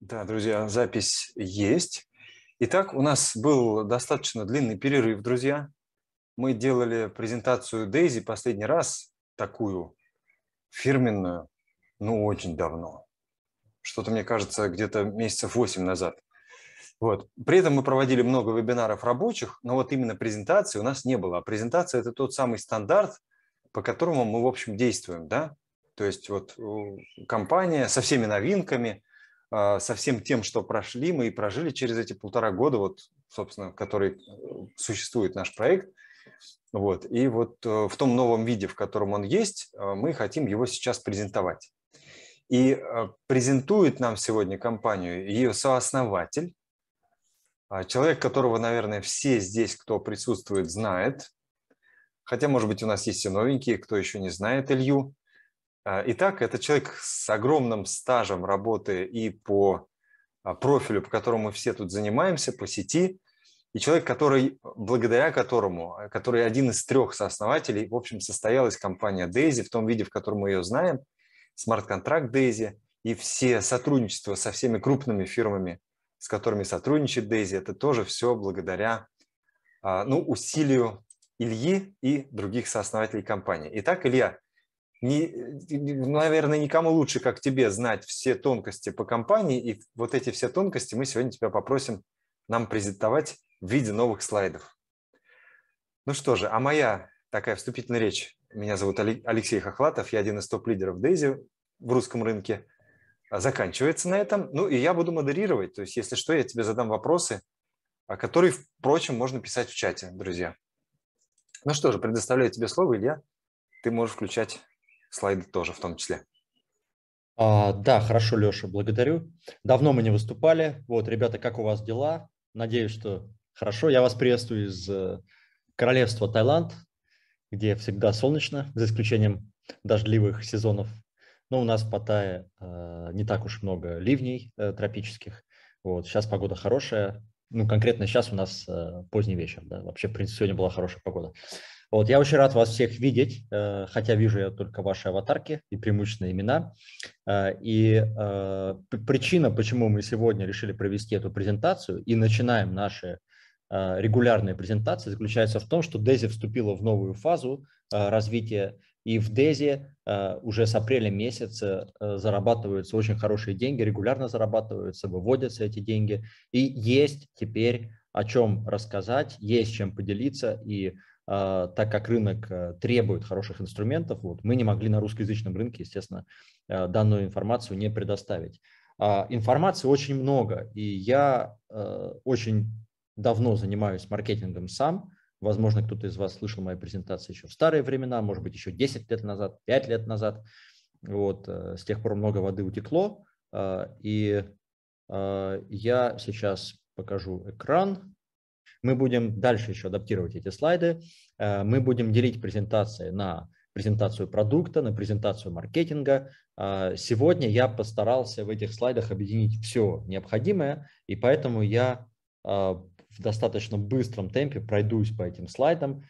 Да, друзья, запись есть. Итак, у нас был достаточно длинный перерыв, друзья. Мы делали презентацию Дейзи последний раз, такую фирменную, ну, очень давно. Что-то, мне кажется, где-то месяцев 8 назад. Вот. При этом мы проводили много вебинаров рабочих, но вот именно презентации у нас не было. А презентация – это тот самый стандарт, по которому мы, в общем, действуем. Да? То есть вот компания со всеми новинками – а, со всем тем, что прошли, мы и прожили через эти полтора года, вот, собственно, который э, существует наш проект. Вот. И вот э, в том новом виде, в котором он есть, а, мы хотим его сейчас презентовать. И э, презентует нам сегодня компанию ее сооснователь, а, человек, которого, наверное, все здесь, кто присутствует, знает. Хотя, может быть, у нас есть и новенькие, кто еще не знает Илью. А, итак, это человек с огромным стажем работы и по а, профилю, по которому мы все тут занимаемся, по сети, и человек, который, благодаря которому, а, который один из трех сооснователей, в общем, состоялась компания Дейзи в том виде, в котором мы ее знаем, смарт-контракт Дейзи и все сотрудничества со всеми крупными фирмами, с которыми сотрудничает Дейзи, это тоже все благодаря ну, усилию Ильи и других сооснователей компании. Итак, Илья, не, наверное, никому лучше, как тебе, знать все тонкости по компании. И вот эти все тонкости мы сегодня тебя попросим нам презентовать в виде новых слайдов. Ну что же, а моя такая вступительная речь. Меня зовут Алексей Хохлатов, я один из топ-лидеров Дейзи в русском рынке. А, заканчивается на этом. Ну и я буду модерировать. То есть, если что, я тебе задам вопросы, а, которые, впрочем, можно писать в чате, друзья. Ну что же, предоставляю тебе слово, Илья. Ты можешь включать слайды тоже в том числе. А, да, хорошо, Леша, благодарю. Давно мы не выступали. Вот, ребята, как у вас дела? Надеюсь, что хорошо. Я вас приветствую из э, королевства Таиланд, где всегда солнечно, за исключением дождливых сезонов. Но у нас в Паттайе э, не так уж много ливней э, тропических. Вот, сейчас погода хорошая. Ну, конкретно сейчас у нас э, поздний вечер, да. Вообще, в принципе, сегодня была хорошая погода. Вот, я очень рад вас всех видеть, э, хотя вижу я только ваши аватарки и преимущественные имена. Э, и э, причина, почему мы сегодня решили провести эту презентацию и начинаем наши регулярные презентации, заключается в том, что Дези вступила в новую фазу развития, и в Дези уже с апреля месяца зарабатываются очень хорошие деньги, регулярно зарабатываются, выводятся эти деньги, и есть теперь о чем рассказать, есть чем поделиться, и а, так как рынок э, требует хороших инструментов, вот, мы не могли на русскоязычном рынке, естественно, э, данную информацию не предоставить. А, информации очень много, и я э, очень давно занимаюсь маркетингом сам. Возможно, кто-то из вас слышал мои презентации еще в старые времена, может быть, еще 10 лет назад, 5 лет назад. Вот, с тех пор много воды утекло, и я сейчас покажу экран. Мы будем дальше еще адаптировать эти слайды. Э, мы будем делить презентации на презентацию продукта, на презентацию маркетинга. Э, сегодня я постарался в этих слайдах объединить все необходимое, и поэтому я э, в достаточно быстром темпе пройдусь по этим слайдам,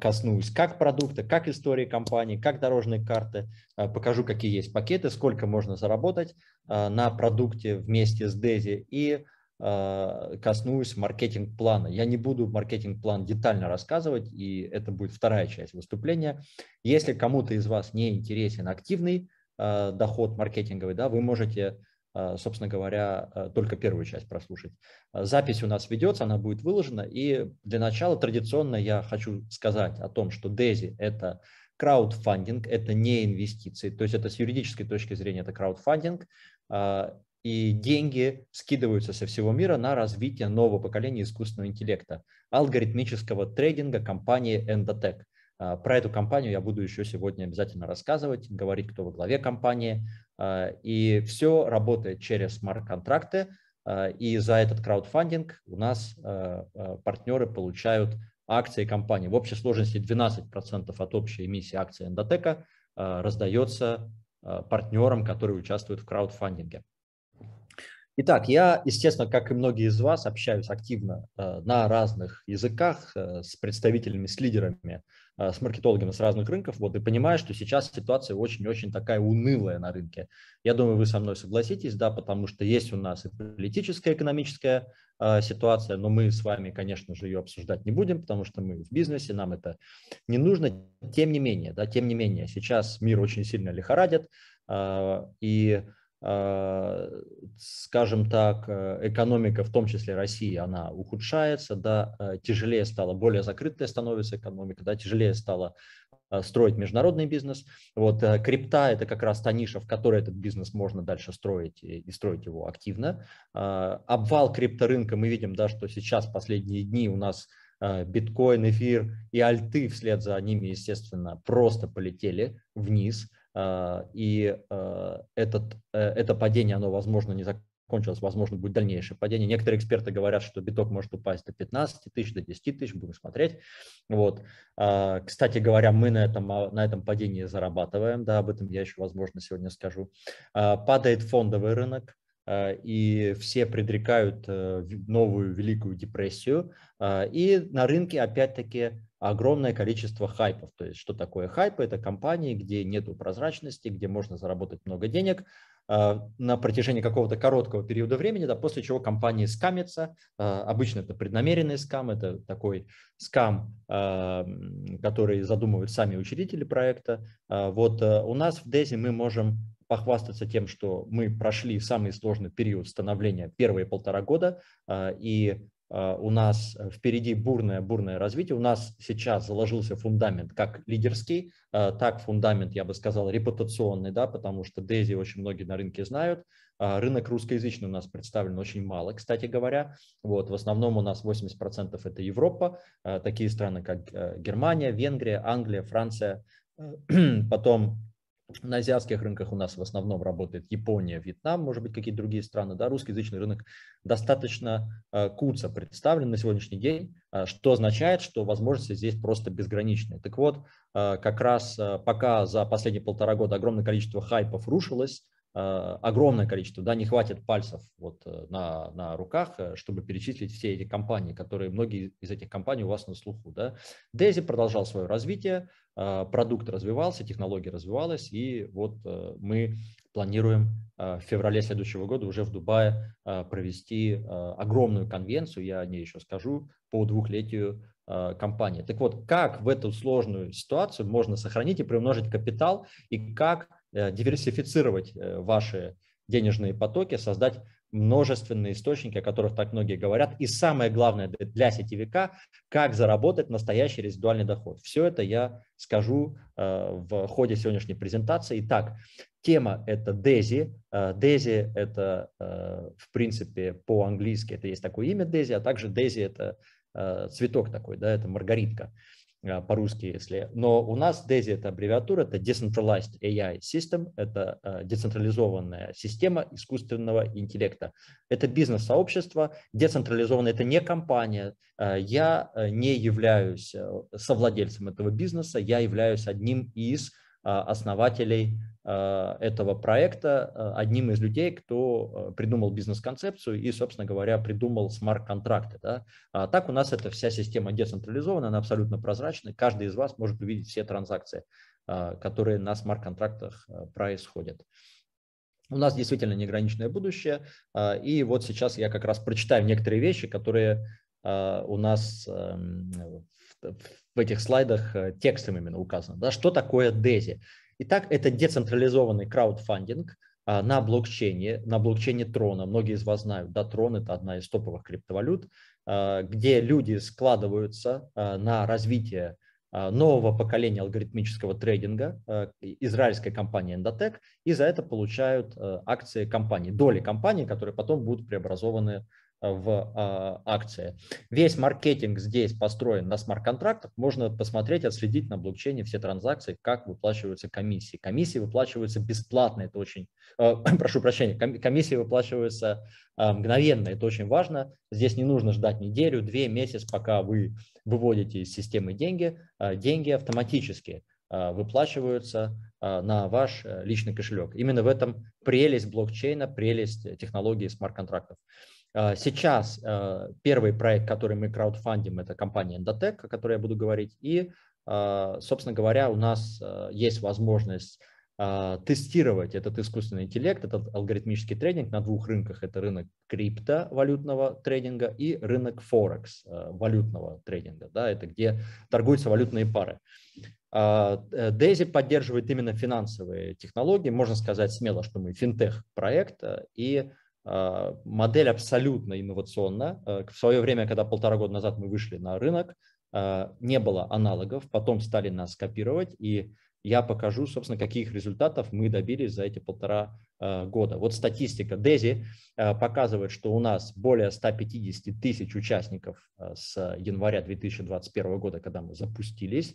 коснусь как продукта, как истории компании, как дорожные карты, покажу, какие есть пакеты, сколько можно заработать на продукте вместе с Дези и Э, коснусь маркетинг-плана. Я не буду маркетинг-план детально рассказывать, и это будет вторая часть выступления. Если кому-то из вас не интересен активный э, доход маркетинговый, да, вы можете, э, собственно говоря, только первую часть прослушать. Запись у нас ведется, она будет выложена. И для начала традиционно я хочу сказать о том, что Дези – это краудфандинг, это не инвестиции, то есть это с юридической точки зрения это краудфандинг, и деньги скидываются со всего мира на развитие нового поколения искусственного интеллекта, алгоритмического трейдинга компании Endotech. А, про эту компанию я буду еще сегодня обязательно рассказывать, говорить, кто во главе компании. А, и все работает через смарт-контракты, а, и за этот краудфандинг у нас партнеры получают акции компании. В общей сложности 12% от общей эмиссии акций Эндотека раздается партнерам, которые участвуют в краудфандинге. Итак, я, естественно, как и многие из вас, общаюсь активно э, на разных языках э, с представителями, с лидерами, э, с маркетологами с разных рынков, вот, и понимаю, что сейчас ситуация очень-очень такая унылая на рынке. Я думаю, вы со мной согласитесь, да, потому что есть у нас и политическая, экономическая ситуация, но мы с вами, конечно же, ее обсуждать не будем, потому что мы в бизнесе, нам это не нужно. Тем не менее, да, тем не менее, сейчас мир очень сильно лихорадит, и а, скажем так, э, экономика, в том числе России, она ухудшается, да, э, тяжелее стало, более закрытая становится экономика, да, тяжелее стало а, строить международный бизнес. Вот э, крипта – это как раз та ниша, в которой этот бизнес можно дальше строить и строить его активно. А, обвал крипторынка мы видим, да, что сейчас последние дни у нас биткоин, эфир и альты вслед за ними, естественно, просто полетели вниз – а, и а, этот, э, это падение, оно, возможно, не закончилось, возможно, будет дальнейшее падение. Некоторые эксперты говорят, что биток может упасть до 15 тысяч, до 10 тысяч, будем смотреть. Вот. А, кстати говоря, мы на этом, на этом падении зарабатываем, да, об этом я еще, возможно, сегодня скажу. Падает фондовый рынок, а, и все предрекают э, новую Великую депрессию. А, и на рынке опять-таки огромное количество хайпов. То есть что такое хайпы? Это компании, где нет прозрачности, где можно заработать много денег а, на протяжении какого-то короткого периода времени, да, после чего компании скамятся. Обычно это преднамеренный скам, это такой скам, который задумывают сами учредители проекта. Вот э, у нас в Дези мы можем похвастаться тем, что мы прошли самый сложный период становления первые полтора года, а, и а, у нас впереди бурное-бурное развитие. У нас сейчас заложился фундамент как лидерский, а, так фундамент, я бы сказал, репутационный, да, потому что Дейзи очень многие на рынке знают. Рынок русскоязычный у нас представлен очень мало, кстати говоря. Вот, в основном у нас 80% это Европа, такие страны, как э, Германия, Венгрия, Англия, Франция, потом на азиатских рынках у нас в основном работает Япония, Вьетнам, может быть, какие-то другие страны. Да, русскоязычный рынок достаточно э, а, куца представлен на сегодняшний день, э, что означает, что возможности здесь просто безграничные. Так вот, э, как раз э, пока за последние полтора года огромное количество хайпов рушилось, Э, огромное количество, да, не хватит пальцев вот э, на, на руках, э, чтобы перечислить все эти компании, которые многие из этих компаний у вас на слуху, да. Дези продолжал свое развитие, продукт развивался, технология развивалась, и вот мы планируем в феврале следующего года уже в Дубае провести огромную конвенцию, я о ней еще скажу, по двухлетию компании. Так вот, как в эту сложную ситуацию можно сохранить и приумножить капитал, и как Э, диверсифицировать э, ваши денежные потоки, создать множественные источники, о которых так многие говорят. И самое главное для сетевика, как заработать настоящий резидуальный доход. Все это я скажу э, в ходе сегодняшней презентации. Итак, тема – это Дези. Дези это, в принципе, по-английски это есть такое имя Дези, а также Дези это цветок такой, да, это маргаритка. А, по-русски, если. Но у нас DESI – это аббревиатура, это Decentralized AI System, это а, децентрализованная система искусственного интеллекта. Это бизнес-сообщество, децентрализованное, это не компания. А, я э, не являюсь э, совладельцем этого бизнеса, я являюсь одним из – а, основателей а, этого проекта, а, одним из людей, кто придумал бизнес-концепцию и, собственно говоря, придумал смарт-контракты. Да? А так у нас эта вся система децентрализована, она абсолютно прозрачна, каждый из вас может увидеть все транзакции, которые на смарт-контрактах происходят. У нас действительно неограниченное будущее, и вот сейчас я как раз прочитаю некоторые вещи, которые у нас эм, в в этих слайдах э, текстом именно указано, да, что такое DESI. Итак, это децентрализованный краудфандинг а, на блокчейне, на блокчейне Трона. Многие из вас знают, да, Трон – это одна из топовых криптовалют, а, где люди складываются а, на развитие нового поколения алгоритмического трейдинга израильской компании Endotech и за это получают э, акции компании, доли компании, которые потом будут преобразованы в а, акции. Весь маркетинг здесь построен на смарт-контрактах. Можно посмотреть, отследить на блокчейне все транзакции, как выплачиваются комиссии. Комиссии выплачиваются бесплатно, это очень, э, прошу прощения, комиссии выплачиваются э, мгновенно, это очень важно. Здесь не нужно ждать неделю, две, месяц, пока вы выводите из системы деньги. Э, деньги автоматически выплачиваются на ваш личный кошелек. Именно в этом прелесть блокчейна, прелесть технологии смарт-контрактов. Э, сейчас э, первый проект, который мы краудфандим, это компания Endotech, о которой я буду говорить. И, э, собственно говоря, у нас есть возможность тестировать этот искусственный интеллект, этот алгоритмический трейдинг на двух рынках. Это рынок криптовалютного трейдинга и рынок Форекс валютного трейдинга. Да, это где торгуются валютные пары. Дейзи поддерживает именно финансовые технологии. Можно сказать смело, что мы финтех-проект, и а, модель абсолютно инновационна. Э, в свое время, когда полтора года назад мы вышли на рынок, а, не было аналогов, потом стали нас копировать, и я покажу, собственно, каких результатов мы добились за эти полтора а, года. Вот статистика Дези показывает, что у нас более 150 тысяч участников с января 2021 года, когда мы запустились.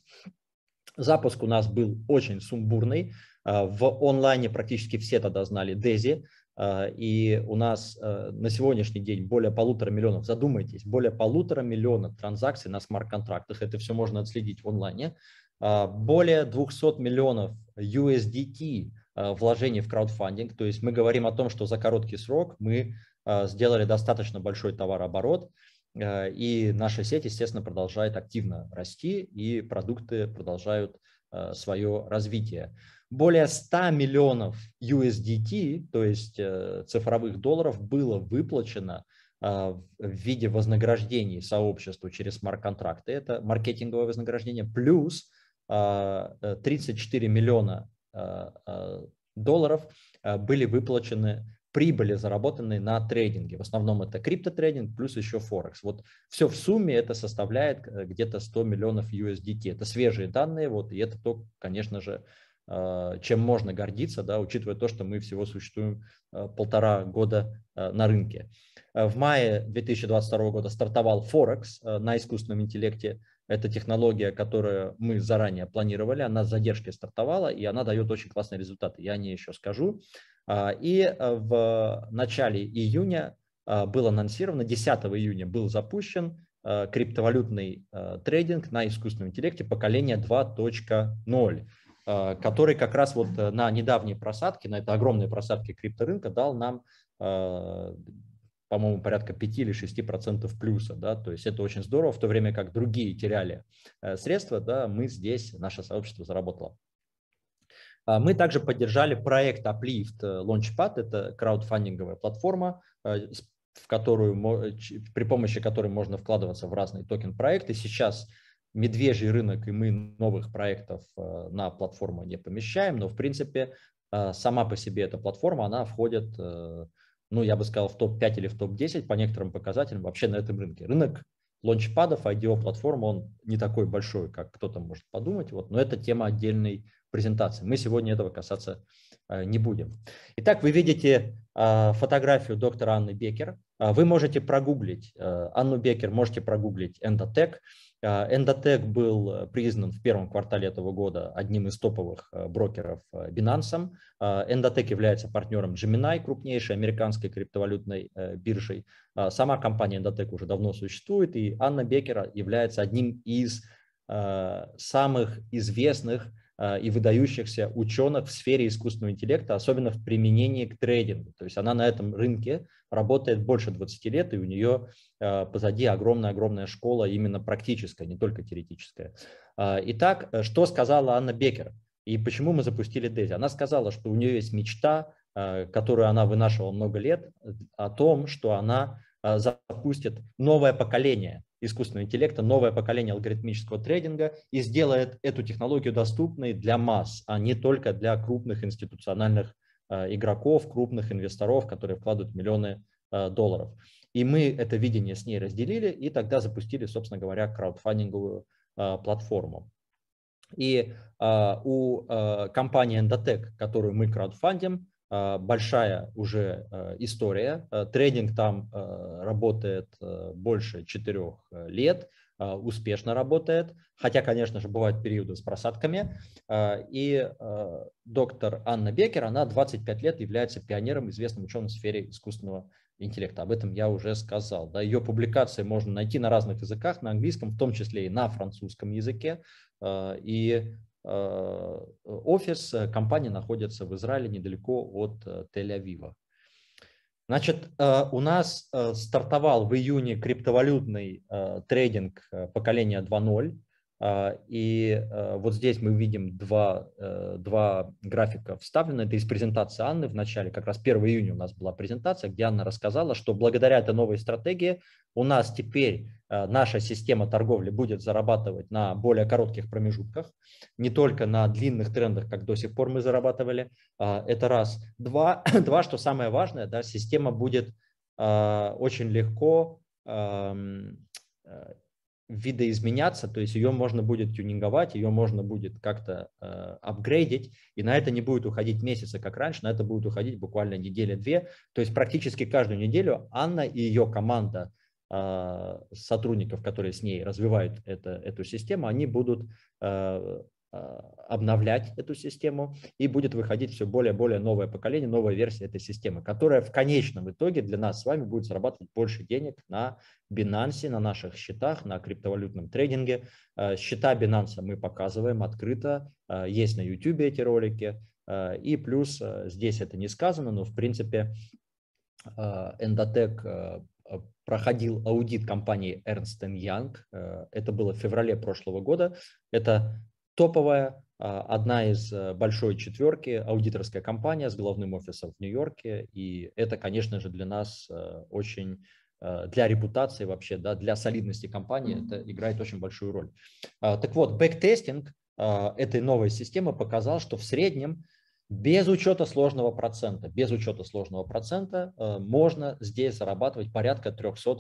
Запуск у нас был очень сумбурный. В онлайне практически все тогда знали Дези. А, и у нас э, на сегодняшний день более полутора миллионов, задумайтесь, более полутора миллионов транзакций на смарт-контрактах, это все можно отследить в онлайне, а, более 200 миллионов USDT а, вложений в краудфандинг, то есть мы говорим о том, что за короткий срок мы сделали достаточно большой товарооборот, и наша сеть, естественно, продолжает активно расти, и продукты продолжают свое развитие более 100 миллионов USDT, то есть э, цифровых долларов, было выплачено э, в виде вознаграждений сообществу через смарт-контракты. Это маркетинговое вознаграждение плюс 34 э, миллиона долларов были выплачены прибыли, заработанные на трейдинге. В основном это криптотрейдинг плюс еще Форекс. Вот все в сумме это составляет где-то 100 миллионов USDT. Это свежие данные, вот, и это то, конечно же, а, чем можно гордиться, да, учитывая то, что мы всего существуем а, полтора года а, на рынке. В мае 2022 года стартовал Форекс на искусственном интеллекте. Это технология, которую мы заранее планировали, она с задержкой стартовала, и она дает очень классные результаты, я о ней еще скажу. И в начале июня был анонсировано, 10 июня был запущен криптовалютный трейдинг на искусственном интеллекте поколения 2.0. Э, который как раз вот э, на недавней просадке, на этой огромной просадке крипторынка дал нам, э, по-моему, порядка 5 или 6 процентов плюса, да, то есть это очень здорово, в то время как другие теряли средства, да, мы здесь, наше сообщество заработало. А мы также поддержали проект Uplift Launchpad, это краудфандинговая платформа, в которую, при помощи которой можно вкладываться в разные токен-проекты. Сейчас медвежий рынок, и мы новых проектов э, на платформу не помещаем, но, в принципе, э, сама по себе эта платформа, она входит, э, ну, я бы сказал, в топ-5 или в топ-10 по некоторым показателям вообще на этом рынке. Рынок лончпадов, ido платформа он не такой большой, как кто-то может подумать, вот, но это тема отдельной презентации. Мы сегодня этого касаться не будем. Итак, вы видите фотографию доктора Анны Бекер. Вы можете прогуглить Анну Бекер, можете прогуглить Endotech. Endotech а, был э, признан в первом квартале этого года одним из топовых э, брокеров э, Binance. Endotech а, является партнером Gemini, крупнейшей американской криптовалютной биржей. А, сама компания Endotech уже давно существует, и Анна Бекера является одним из самых известных а, и выдающихся ученых в сфере искусственного интеллекта, особенно в применении к трейдингу. То есть она на этом рынке работает больше 20 лет, и у нее а, позади огромная-огромная школа именно практическая, не только теоретическая. А, итак, что сказала Анна Бекер и почему мы запустили Дези? Она сказала, что у нее есть мечта, которую она вынашивала много лет, о том, что она а, запустит новое поколение искусственного интеллекта, новое поколение алгоритмического трейдинга и сделает эту технологию доступной для масс, а не только для крупных институциональных а, игроков, крупных инвесторов, которые вкладывают миллионы а, долларов. И мы это видение с ней разделили и тогда запустили, собственно говоря, краудфандинговую платформу. И у компании Endotech, которую мы краудфандим, а, большая уже а, история. А, Трейдинг там работает больше четырех лет, успешно работает, хотя, конечно же, бывают периоды с просадками. И доктор Анна Бекер, она 25 лет является пионером, известным ученым в сфере искусственного интеллекта. Об этом я уже сказал. Да, ее публикации можно найти на разных языках, на английском, в том числе и на французском языке. И Э, офис э, компании находится в Израиле недалеко от э, Тель-Авива. Значит, у нас стартовал в июне криптовалютный трейдинг поколения 2.0. А, и э, вот здесь мы видим два, э, два графика вставлены. Это из презентации Анны в начале, как раз 1 июня у нас была презентация, где Анна рассказала, что благодаря этой новой стратегии у нас теперь э, наша система торговли будет зарабатывать на более коротких промежутках, не только на длинных трендах, как до сих пор мы зарабатывали. А, это раз. Два, два что самое важное, да, система будет очень легко эм, видоизменяться, то есть ее можно будет тюнинговать, ее можно будет как-то э, апгрейдить, и на это не будет уходить месяцы, как раньше, на это будет уходить буквально неделя-две, то есть практически каждую неделю Анна и ее команда э, сотрудников, которые с ней развивают это, эту систему, они будут э, а, обновлять эту систему, и будет выходить все более и более новое поколение, новая версия этой системы, которая в конечном итоге для нас с вами будет зарабатывать больше денег на Binance, на наших счетах, на криптовалютном трейдинге. А, счета Binance мы показываем открыто, а, есть на YouTube эти ролики, и плюс здесь это не сказано, но в принципе Endotech проходил аудит компании Ernst Young. Это было в феврале прошлого года. Это топовая, а, одна из э, большой четверки, аудиторская компания с главным офисом в Нью-Йорке. И это, конечно же, для нас э, очень э, для репутации вообще, да, для солидности компании это играет очень большую роль. А, так вот, бэктестинг а, этой новой системы показал, что в среднем без учета сложного процента, без учета сложного процента можно здесь зарабатывать порядка 300%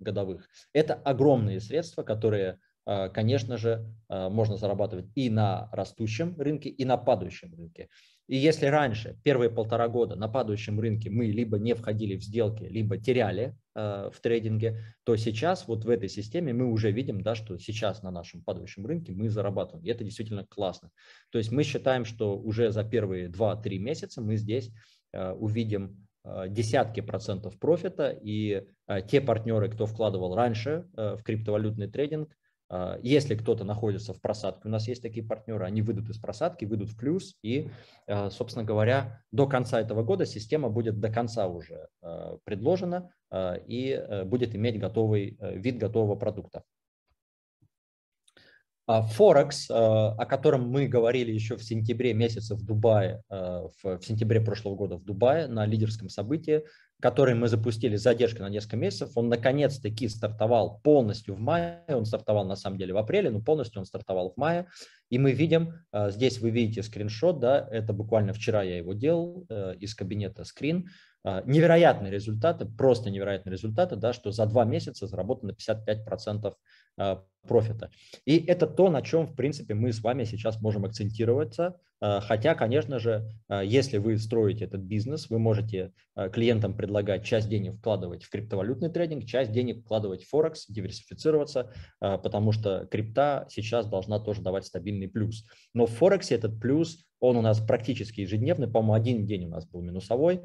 годовых. Это огромные средства, которые Э, конечно же, э, можно зарабатывать и на растущем рынке, и на падающем рынке. И если раньше, первые полтора года на падающем рынке мы либо не входили в сделки, либо теряли э, в трейдинге, то сейчас вот в этой системе мы уже видим, да, что сейчас на нашем падающем рынке мы зарабатываем. И это действительно классно. То есть мы считаем, что уже за первые 2-3 месяца мы здесь увидим десятки процентов профита, и те партнеры, кто вкладывал раньше в криптовалютный трейдинг, а, если кто-то находится в просадке, у нас есть такие партнеры, они выйдут из просадки, выйдут в плюс, и, а, собственно говоря, до конца этого года система будет до конца уже а, предложена и э, будет иметь готовый э, вид готового продукта. А, Форекс, а, о котором мы говорили еще в сентябре месяце в Дубае, а, в сентябре прошлого года в Дубае на лидерском событии, который мы запустили с задержкой на несколько месяцев, он наконец-таки стартовал полностью в мае, он стартовал на самом деле в апреле, но полностью он стартовал в мае, и мы видим, здесь вы видите скриншот, да, это буквально вчера я его делал из кабинета скрин, невероятные результаты, просто невероятные результаты, да, что за два месяца заработано 55% а, профита. И это то, на чем, в принципе, мы с вами сейчас можем акцентироваться Э, хотя, конечно же, э, если вы строите этот бизнес, вы можете э, клиентам предлагать часть денег вкладывать в криптовалютный трейдинг, часть денег вкладывать в Форекс, диверсифицироваться, потому что крипта сейчас должна тоже давать стабильный плюс. Но в Форексе этот плюс, он у нас практически ежедневный, по-моему, один день у нас был минусовой.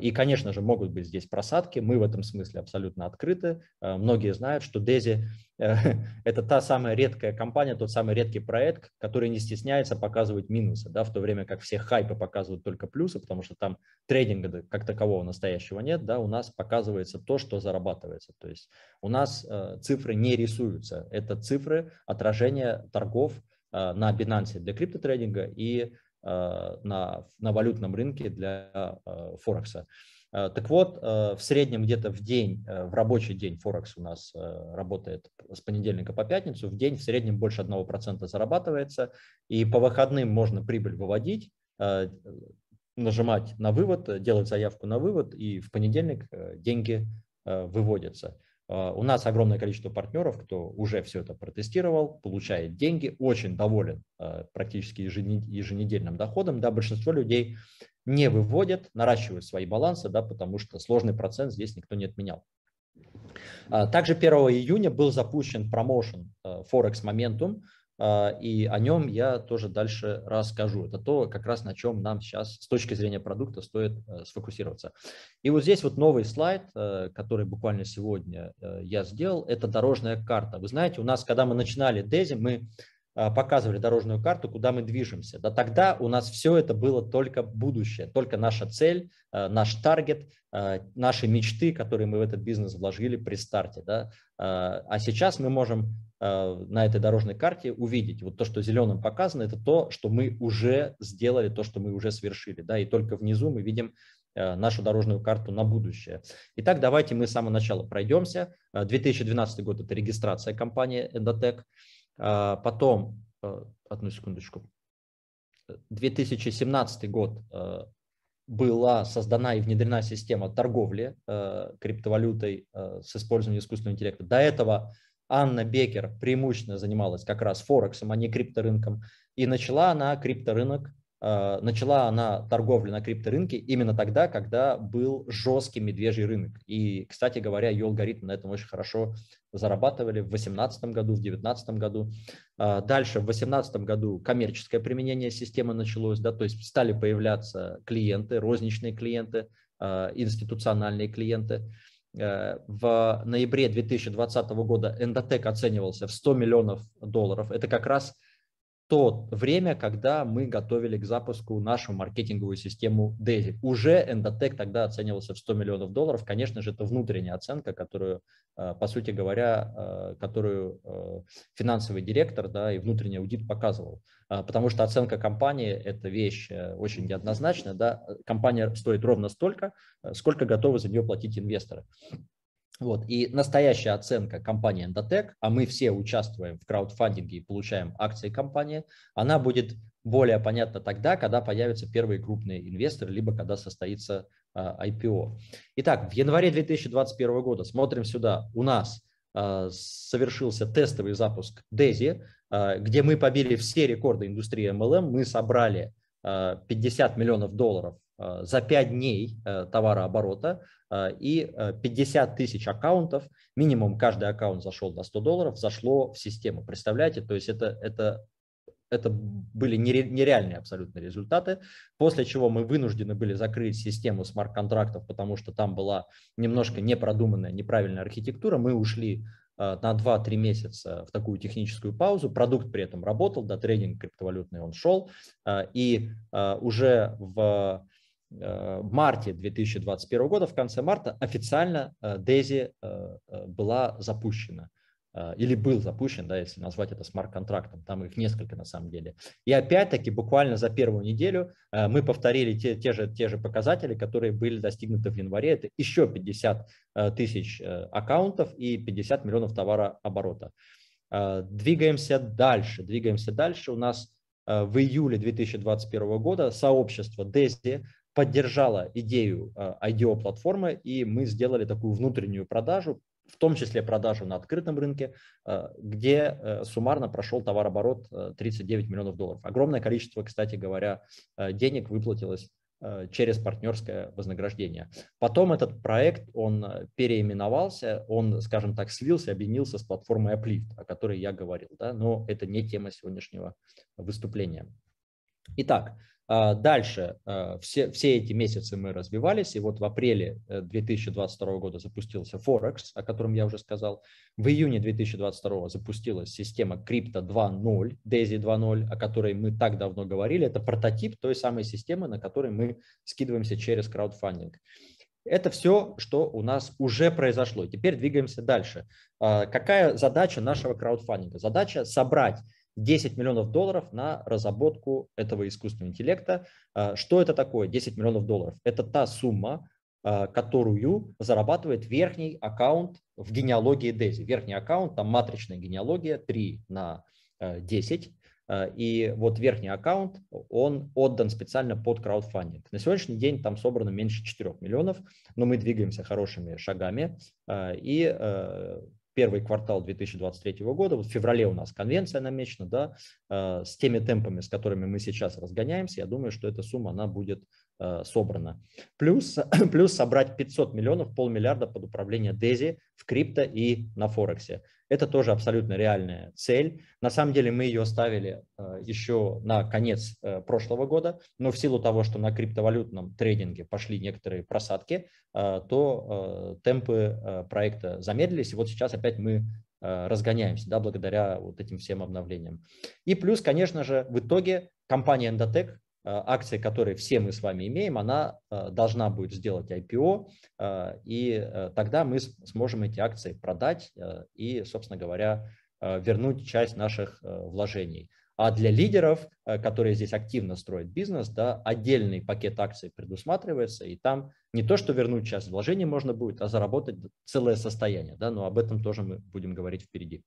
И, конечно же, могут быть здесь просадки, мы в этом смысле абсолютно открыты. Многие знают, что Дези это та самая редкая компания, тот самый редкий проект, который не стесняется показывать минусы да, в то время как все хайпы показывают только плюсы, потому что там трейдинга как такового настоящего нет, да, у нас показывается то, что зарабатывается, то есть у нас э, цифры не рисуются, это цифры отражения торгов э, на Binance для криптотрейдинга и э, на, на валютном рынке для э, Форекса. Э, Э, так вот, э, в среднем где-то в день, э, в рабочий день Форекс у нас работает с понедельника по пятницу, в день в среднем больше 1% зарабатывается, и по выходным можно прибыль выводить, нажимать на вывод, делать заявку на вывод, и в понедельник деньги выводятся. А, у нас огромное количество партнеров, кто уже все это протестировал, получает деньги, очень доволен а, практически еженедельным доходом. Да, большинство людей не выводят, наращивают свои балансы, да, потому что сложный процент здесь никто не отменял. А, также 1 июня был запущен промоушен Forex Momentum, а, и о нем я тоже дальше расскажу. Это то, как раз на чем нам сейчас с точки зрения продукта стоит э, сфокусироваться. И вот здесь вот новый слайд, э, который буквально сегодня э, я сделал, это дорожная карта. Вы знаете, у нас, когда мы начинали Дези, мы а, показывали дорожную карту, куда мы движемся. Да тогда у нас все это было только будущее, только наша цель, а, наш таргет, а, наши мечты, которые мы в этот бизнес вложили при старте. Да? А сейчас мы можем на этой дорожной карте увидеть. Вот то, что зеленым показано, это то, что мы уже сделали, то, что мы уже совершили. Да? И только внизу мы видим нашу дорожную карту на будущее. Итак, давайте мы с самого начала пройдемся. 2012 год – это регистрация компании Endotech. А, потом, а, одну секундочку, 2017 год а, была создана и внедрена система торговли криптовалютой с использованием искусственного интеллекта. До этого Анна Бекер преимущественно занималась как раз Форексом, а не крипторынком. И начала она крипторынок Э, начала она торговлю на крипторынке именно тогда, когда был жесткий медвежий рынок. И, кстати говоря, ее алгоритмы на этом очень хорошо зарабатывали в 2018 году, в 2019 году. Э, дальше, в 2018 году коммерческое применение системы началось, да, то есть стали появляться клиенты, розничные клиенты, э, институциональные клиенты. В ноябре 2020 года Endotech оценивался в 100 миллионов долларов. Это как раз то время, когда мы готовили к запуску нашу маркетинговую систему DAISY. Уже Endotech тогда оценивался в 100 миллионов долларов. Конечно же, это внутренняя оценка, которую, э, по сути говоря, э, которую э, финансовый директор да, и внутренний аудит показывал. Потому что оценка компании – это вещь очень неоднозначная. Да? Компания стоит ровно столько, сколько готовы за нее платить инвесторы. Вот. И настоящая оценка компании Endotech, а мы все участвуем в краудфандинге и получаем акции компании, она будет более понятна тогда, когда появятся первые крупные инвесторы, либо когда состоится IPO. А, Итак, в январе 2021 года, смотрим сюда, у нас а, совершился тестовый запуск DESI, а, где мы побили все рекорды индустрии MLM, мы собрали 50 миллионов долларов Э, за 5 дней э, товарооборота э, и 50 тысяч аккаунтов, минимум каждый аккаунт зашел на 100 долларов, зашло в систему. Представляете, то есть это, это, это были нереальные абсолютно результаты, после чего мы вынуждены были закрыть систему смарт-контрактов, потому что там была немножко непродуманная, неправильная архитектура. Мы ушли на 2-3 месяца в такую техническую паузу. Продукт при этом работал, да, трейдинг криптовалютный он шел. И уже в Э, марте 2021 года, в конце марта, официально э, Дези э, была запущена или был запущен, да, если назвать это смарт-контрактом, там их несколько на самом деле. И опять-таки буквально за первую неделю мы повторили те, те, же, те же показатели, которые были достигнуты в январе. Это еще 50 тысяч аккаунтов и 50 миллионов товарооборота. Двигаемся дальше, двигаемся дальше. У нас в июле 2021 года сообщество DESI поддержала идею э, IDO платформы, и мы сделали такую внутреннюю продажу, в том числе продажу на открытом рынке, э, где э, суммарно прошел товарооборот 39 миллионов долларов. Огромное количество, кстати говоря, денег выплатилось через партнерское вознаграждение. Потом этот проект, он переименовался, он, скажем так, слился, объединился с платформой Uplift, о которой я говорил, да, но это не тема сегодняшнего выступления. Итак, а, дальше а, все, все эти месяцы мы развивались, и вот в апреле 2022 э, года запустился Forex, о котором я уже сказал. В июне 2022 запустилась система Крипто 2.0, DAISY 2.0, о которой мы так давно говорили. Это прототип той самой системы, на которой мы скидываемся через краудфандинг. Это все, что у нас уже произошло. Теперь двигаемся дальше. А, какая задача нашего краудфандинга? Задача собрать 10 миллионов долларов на разработку этого искусственного интеллекта. А, что это такое 10 миллионов долларов? Это та сумма, а, которую зарабатывает верхний аккаунт в генеалогии Дези. Верхний аккаунт, там матричная генеалогия 3 на 10. А, и вот верхний аккаунт, он отдан специально под краудфандинг. На сегодняшний день там собрано меньше 4 миллионов, но мы двигаемся хорошими шагами. И первый квартал 2023 года, вот в феврале у нас конвенция намечена, да, э, с теми темпами, с которыми мы сейчас разгоняемся, я думаю, что эта сумма, она будет Э, собрано. Плюс, плюс собрать 500 миллионов, полмиллиарда под управление Дези в крипто и на Форексе. Это тоже абсолютно реальная цель. На самом деле мы ее ставили э, еще на конец э, прошлого года, но в силу того, что на криптовалютном трейдинге пошли некоторые просадки, то темпы проекта замедлились. И вот сейчас опять мы разгоняемся, да, благодаря вот этим всем обновлениям. И плюс, конечно же, в итоге компания Endotech Э, акция, которые все мы с вами имеем, она э, должна будет сделать IPO, э, и тогда мы сможем эти акции продать и, собственно говоря, вернуть часть наших вложений. А для лидеров, которые здесь активно строят бизнес, да, отдельный пакет акций предусматривается, и там не то, что вернуть часть вложений можно будет, а заработать целое состояние. Да, но об этом тоже мы будем говорить впереди.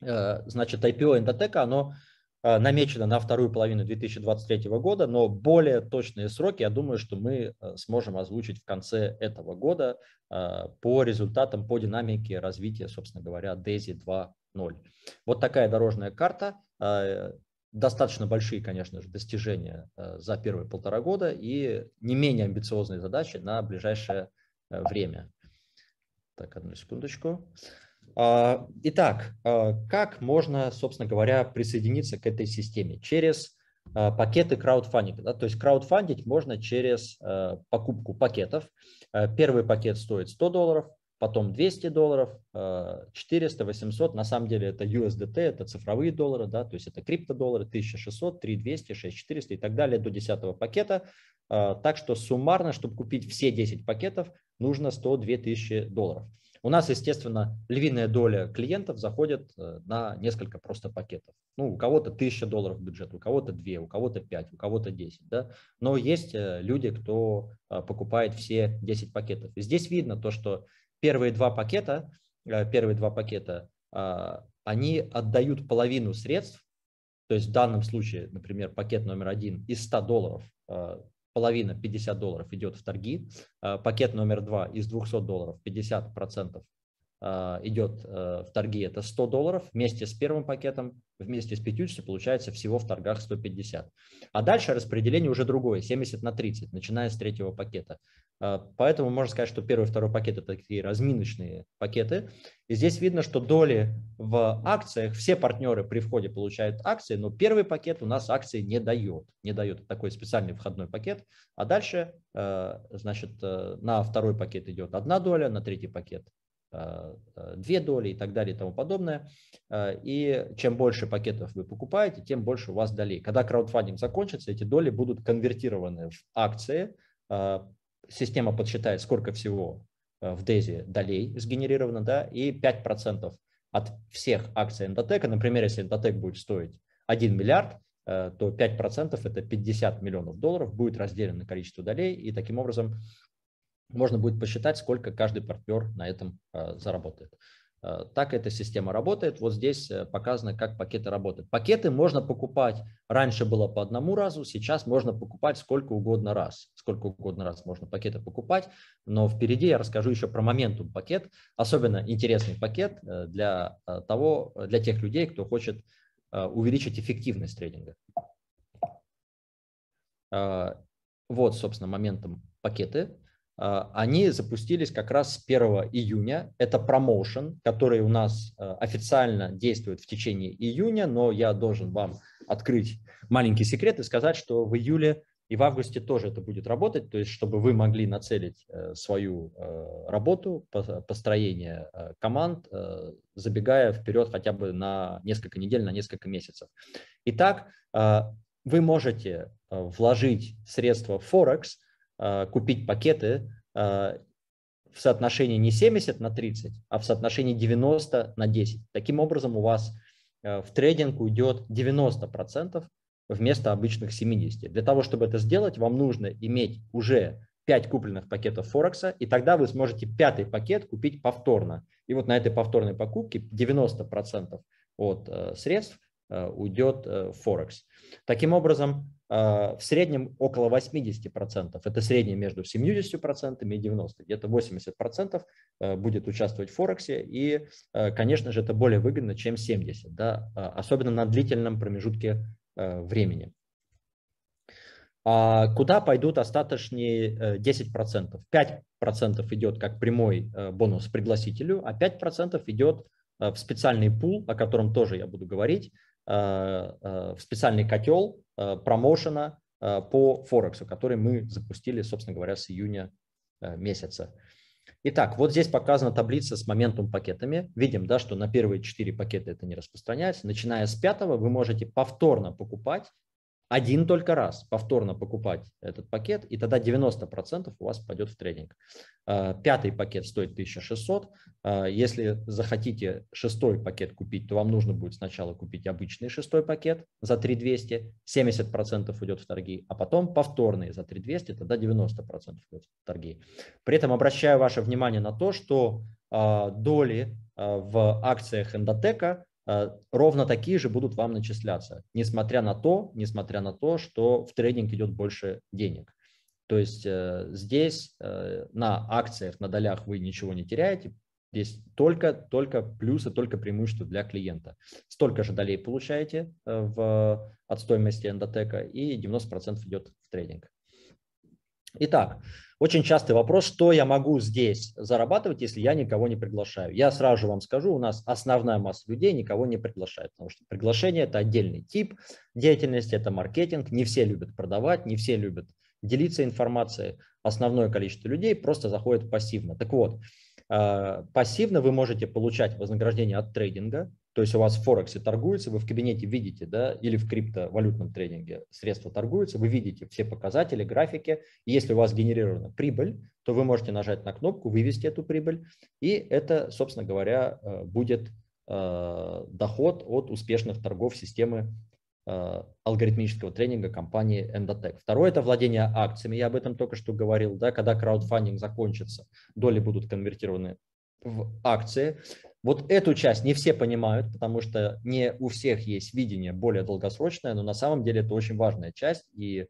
Значит, IPO Endotech, оно Э, намечено на вторую половину 2023 года, но более точные сроки, я думаю, что мы э, сможем озвучить в конце этого года э, по результатам, по динамике развития, собственно говоря, DAISY 2.0. Вот такая дорожная карта. Достаточно большие, конечно же, достижения за первые полтора года и не менее амбициозные задачи на ближайшее время. Так, одну секундочку. А, итак, а, как можно, собственно говоря, присоединиться к этой системе? Через а, пакеты краудфандинга. Да? То есть краудфандить можно через покупку пакетов. Первый пакет стоит 100 долларов, потом 200 долларов, 400, 800. На самом деле это USDT, это цифровые доллары, да, то есть это криптодоллары, 1600, 3200, 6400 и так далее до 10 пакета. Так что суммарно, чтобы купить все 10 пакетов, нужно 100-2000 долларов. У нас, естественно, львиная доля клиентов заходит э, на несколько просто пакетов. Ну, у кого-то 1000 долларов бюджет, у кого-то 2, у кого-то 5, у кого-то 10. Да? Но есть э, люди, кто э, покупает все 10 пакетов. И здесь видно то, что первые два пакета, первые два пакета а, они отдают половину средств, то есть в данном случае, например, пакет номер один из 100 долларов а, половина 50 долларов идет в торги, э, пакет номер два из 200 долларов 50 процентов а, идет э, в торги, это 100 долларов, вместе с первым пакетом, вместе с 50, получается всего в торгах 150. А дальше распределение уже другое, 70 на 30, начиная с третьего пакета. А, поэтому можно сказать, что первый и второй пакет – это такие разминочные пакеты. И здесь видно, что доли в акциях, все партнеры при входе получают акции, но первый пакет у нас акции не дает. Не дает такой специальный входной пакет. А дальше, э, значит, э, на второй пакет идет одна доля, на третий пакет Э, э, две доли и так далее и тому подобное. Э, и чем больше пакетов вы покупаете, тем больше у вас долей. Когда краудфандинг закончится, эти доли будут конвертированы в акции. Система подсчитает, сколько всего в Дези долей сгенерировано, да, и 5% от всех акций Эндотека. например, если Эндотек будет стоить 1 миллиард, то 5% это 50 миллионов долларов будет разделено на количество долей, и таким образом можно будет посчитать, сколько каждый партнер на этом э, заработает. Э, так эта система работает. Вот здесь э, показано, как пакеты работают. Пакеты можно покупать. Раньше было по одному разу, сейчас можно покупать сколько угодно раз. Сколько угодно раз можно пакеты покупать. Но впереди я расскажу еще про моментум пакет. Особенно интересный пакет для, того, для тех людей, кто хочет увеличить эффективность трейдинга. Вот, собственно, моментум пакеты. Э, они запустились как раз с 1 июня. Это промоушен, который у нас э, официально действует в течение июня, но я должен вам открыть маленький секрет и сказать, что в июле и в августе тоже это будет работать, то есть чтобы вы могли нацелить э, свою работу, построение команд, забегая вперед хотя бы на несколько недель, на несколько месяцев. Итак, вы можете вложить средства в Форекс – а, купить пакеты а, в соотношении не 70 на 30, а в соотношении 90 на 10. Таким образом, у вас а, в трейдинг уйдет 90% вместо обычных 70. Для того, чтобы это сделать, вам нужно иметь уже 5 купленных пакетов Форекса, и тогда вы сможете пятый пакет купить повторно. И вот на этой повторной покупке 90% от э, средств Э, уйдет э, Форекс. Таким образом, э, в среднем около 80%, это среднее между 70% и 90%, где-то 80% будет участвовать в Форексе, и, конечно же, это более выгодно, чем 70%, да, особенно на длительном промежутке времени. А куда пойдут остаточные 10%? 5% идет как прямой бонус пригласителю, а 5% идет в специальный пул, о котором тоже я буду говорить, Э, э, в специальный котел э, промоушена по Форексу, который мы запустили, собственно говоря, с июня месяца. Итак, вот здесь показана таблица с моментом пакетами. Видим, да, что на первые четыре пакета это не распространяется. Начиная с пятого вы можете повторно покупать один только раз повторно покупать этот пакет, и тогда 90% у вас пойдет в трейдинг. А, пятый пакет стоит 1600. А, если захотите шестой пакет купить, то вам нужно будет сначала купить обычный шестой пакет за 3200, 70% уйдет в торги, а потом повторный за 3200, тогда 90% уйдет в торги. При этом обращаю ваше внимание на то, что а, доли в акциях эндотека Э, ровно такие же будут вам начисляться, несмотря на то, несмотря на то, что в трейдинг идет больше денег. То есть э, здесь э, на акциях, на долях вы ничего не теряете, здесь только, только плюсы, только преимущества для клиента. Столько же долей получаете в, от стоимости эндотека и 90% идет в трейдинг. Итак, очень частый вопрос, что я могу здесь зарабатывать, если я никого не приглашаю. Я сразу же вам скажу, у нас основная масса людей никого не приглашает, потому что приглашение – это отдельный тип деятельности, это маркетинг, не все любят продавать, не все любят делиться информацией. Основное количество людей просто заходит пассивно. Так вот, э, пассивно вы можете получать вознаграждение от трейдинга, то есть у вас в Форексе торгуется, вы в кабинете видите, да, или в криптовалютном тренинге средства торгуются, вы видите все показатели, графики. И если у вас генерирована прибыль, то вы можете нажать на кнопку «Вывести эту прибыль», и это, собственно говоря, э, будет э, доход от успешных торгов системы э, алгоритмического тренинга компании Endotech. Второе – это владение акциями. Я об этом только что говорил. Да, когда краудфандинг закончится, доли будут конвертированы в акции. Вот эту часть не все понимают, потому что не у всех есть видение более долгосрочное, но на самом деле это очень важная часть, и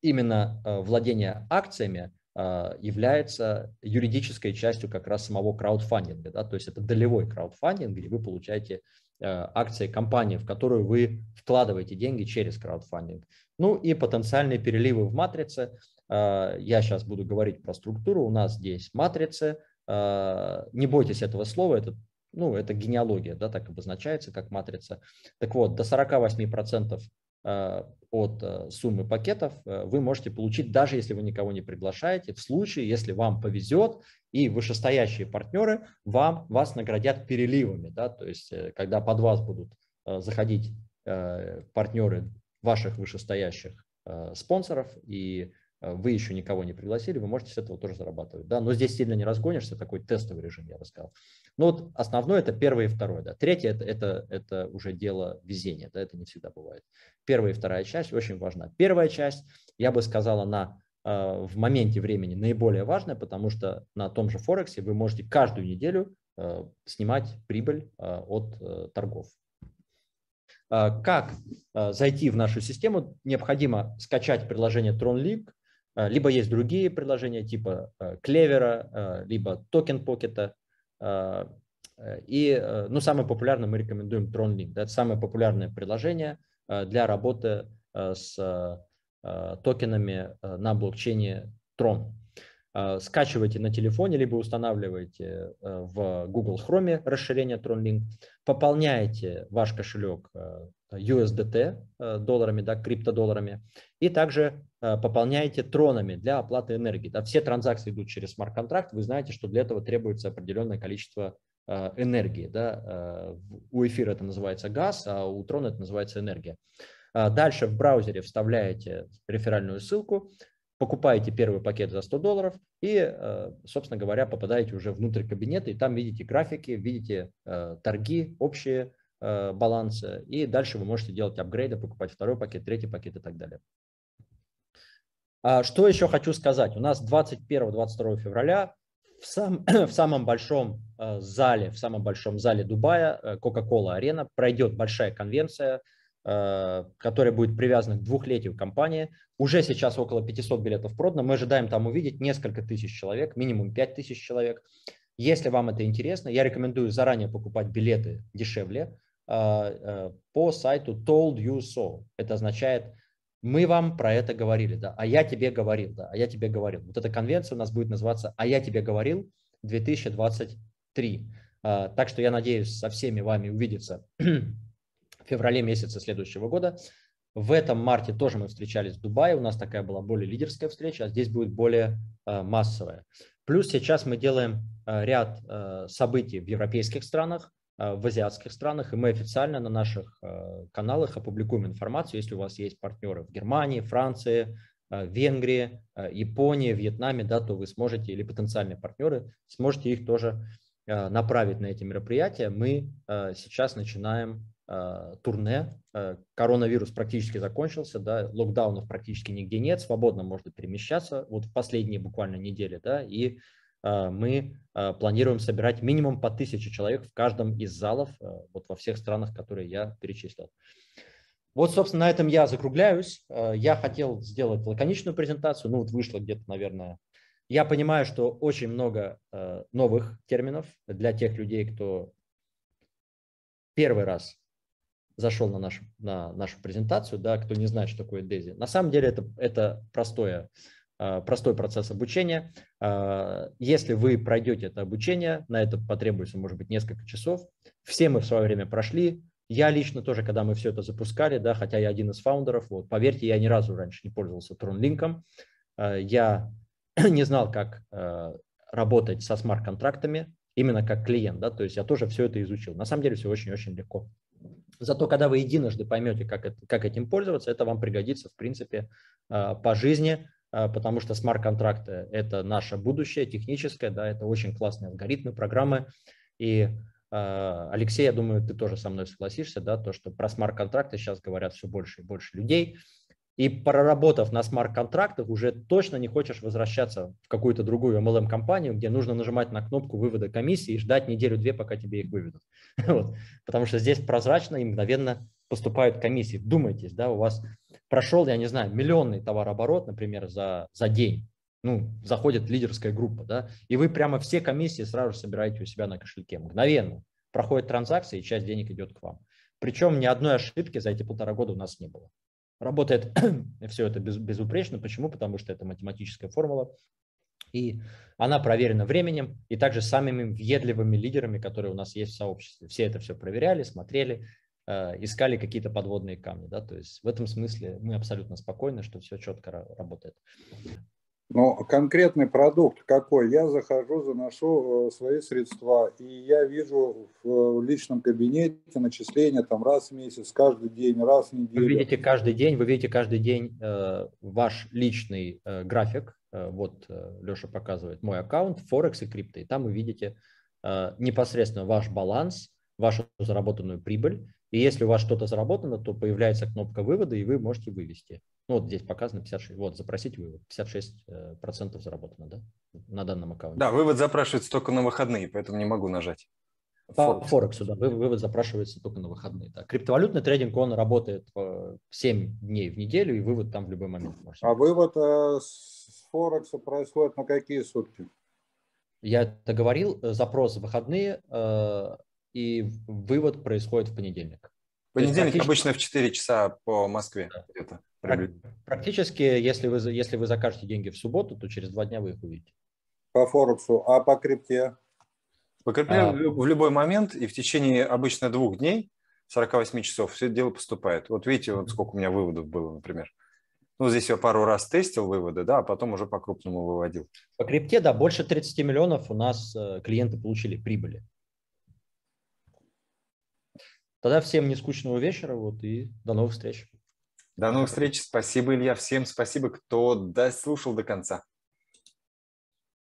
именно э, владение акциями э, является юридической частью как раз самого краудфандинга, да, то есть это долевой краудфандинг, где вы получаете э, акции компании, в которую вы вкладываете деньги через краудфандинг. Ну и потенциальные переливы в матрице. Я сейчас буду говорить про структуру. У нас здесь матрицы, а, не бойтесь этого слова, это, ну, это генеалогия, да, так обозначается, как матрица. Так вот, до 48% а, от а, суммы пакетов вы можете получить, даже если вы никого не приглашаете, в случае, если вам повезет, и вышестоящие партнеры вам, вас наградят переливами, да, то есть э, когда под вас будут заходить партнеры ваших вышестоящих спонсоров и а, вы еще никого не пригласили, вы можете с этого тоже зарабатывать. Да? Но здесь сильно не разгонишься, такой тестовый режим, я бы сказал. Ну вот основное это первое и второе. Да. Третье это, это, это уже дело везения, да, это не всегда бывает. Первая и вторая часть очень важна. Первая часть, я бы сказал, она э, в моменте времени наиболее важная, потому что на том же Форексе вы можете каждую неделю э, снимать прибыль э, от торгов. Как зайти в нашу систему? Необходимо скачать приложение TronLeague, а, либо есть другие приложения типа клевера, а, либо токен покета. А, и, ну, самое популярное мы рекомендуем TronLink. это самое популярное приложение для работы с токенами на блокчейне Tron. Э, скачивайте на телефоне, либо устанавливаете э, в Google Chrome расширение TronLink, пополняете ваш кошелек э, USDT долларами, да, криптодолларами, и также пополняете тронами для оплаты энергии. Да, все транзакции идут через смарт-контракт, вы знаете, что для этого требуется определенное количество энергии. Да. У эфира это называется газ, а у трона это называется энергия. Дальше в браузере вставляете реферальную ссылку, покупаете первый пакет за 100 долларов и, э, собственно говоря, попадаете уже внутрь кабинета, и там видите графики, видите э, торги, общие э, балансы, и дальше вы можете делать апгрейды, покупать второй пакет, третий пакет и так далее. А что еще хочу сказать. У нас 21-22 февраля в, сам, в самом большом зале, в самом большом зале Дубая, Coca-Cola Arena, пройдет большая конвенция – Э, которая будет привязана к двухлетию компании. Уже сейчас около 500 билетов продано. Мы ожидаем там увидеть несколько тысяч человек, минимум 5 тысяч человек. Если вам это интересно, я рекомендую заранее покупать билеты дешевле э, э, по сайту Told You So. Это означает мы вам про это говорили, да, а я тебе говорил, да, а я тебе говорил. Вот эта конвенция у нас будет называться «А я тебе говорил 2023». Так что я надеюсь со всеми вами увидеться феврале месяце следующего года. В этом марте тоже мы встречались в Дубае, у нас такая была более лидерская встреча, а здесь будет более э, массовая. Плюс сейчас мы делаем э, ряд э, событий в европейских странах, э, в азиатских странах, и мы официально на наших э, каналах опубликуем информацию, если у вас есть партнеры в Германии, Франции, э, Венгрии, Японии, Вьетнаме, да, то вы сможете, или потенциальные партнеры, сможете их тоже направить на эти мероприятия. Мы сейчас начинаем Э, турне. Э, коронавирус практически закончился, да, локдаунов практически нигде нет, свободно можно перемещаться. Вот в последние буквально недели, да, и э, мы планируем собирать минимум по тысяче человек в каждом из залов вот во всех странах, которые я перечислил. Вот, собственно, на этом я закругляюсь. Я хотел сделать лаконичную презентацию, ну вот вышло где-то, наверное, я понимаю, что очень много новых терминов для тех людей, кто первый раз зашел на нашу, на нашу презентацию, да, кто не знает, что такое DAISY. На самом деле это, это простое, а, простой процесс обучения. А, если вы пройдете это обучение, на это потребуется, может быть, несколько часов. Все мы в свое время прошли. Я лично тоже, когда мы все это запускали, да, хотя я один из фаундеров, вот, поверьте, я ни разу раньше не пользовался Тронлинком. А, я не знал, как работать со смарт-контрактами, именно как клиент, да, то есть я тоже все это изучил. На самом деле все очень-очень легко. Зато когда вы единожды поймете, как, это, как этим пользоваться, это вам пригодится, в принципе, а, по жизни, а, потому что смарт-контракты – это наше будущее техническое, да, это очень классные алгоритмы, программы. И, а, Алексей, я думаю, ты тоже со мной согласишься, да, то, что про смарт-контракты сейчас говорят все больше и больше людей, и проработав на смарт-контрактах, уже точно не хочешь возвращаться в какую-то другую MLM-компанию, где нужно нажимать на кнопку вывода комиссии и ждать неделю-две, пока тебе их выведут. Вот. Потому что здесь прозрачно и мгновенно поступают комиссии. Вдумайтесь, да, у вас прошел, я не знаю, миллионный товарооборот, например, за, за день. Ну, заходит лидерская группа, да, и вы прямо все комиссии сразу собираете у себя на кошельке мгновенно. Проходит транзакция, и часть денег идет к вам. Причем ни одной ошибки за эти полтора года у нас не было. Работает все это без, безупречно. Почему? Потому что это математическая формула, и она проверена временем и также самыми въедливыми лидерами, которые у нас есть в сообществе. Все это все проверяли, смотрели, э, искали какие-то подводные камни. Да? То есть в этом смысле мы абсолютно спокойны, что все четко работает. Но конкретный продукт какой? Я захожу, заношу э, свои средства, и я вижу э, в личном кабинете начисления там раз в месяц, каждый день, раз в неделю. Вы видите каждый день, вы видите каждый день э, ваш личный э, график. Э, вот э, Леша показывает мой аккаунт, Форекс и крипты. И там вы видите э, непосредственно ваш баланс, вашу заработанную прибыль и если у вас что-то заработано, то появляется кнопка вывода, и вы можете вывести. Ну, вот здесь показано 56, вот, запросить вывод. 56% э, заработано, да, на данном аккаунте. Да, вывод запрашивается только на выходные, поэтому не могу нажать. По Форекс. Форексу, да, вывод запрашивается только на выходные. Да. Криптовалютный трейдинг, он работает 7 э, дней в неделю, и вывод там в любой момент можно. А вывод э, с Форекса происходит на какие сутки? Я это говорил, э, запрос выходные, э, и вывод происходит в понедельник. Понедельник практически... обычно в 4 часа по Москве да. Практически, если вы, если вы закажете деньги в субботу, то через два дня вы их увидите. По Форексу, а по крипте? По крипте а... в любой момент и в течение обычно двух дней, 48 часов, все это дело поступает. Вот видите, вот сколько у меня выводов было, например. Ну, здесь я пару раз тестил выводы, да, а потом уже по-крупному выводил. По крипте, да, больше 30 миллионов у нас э, клиенты получили прибыли. Тогда всем не скучного вечера вот, и до новых встреч. До новых встреч. Спасибо, Илья. Всем спасибо, кто дослушал до конца.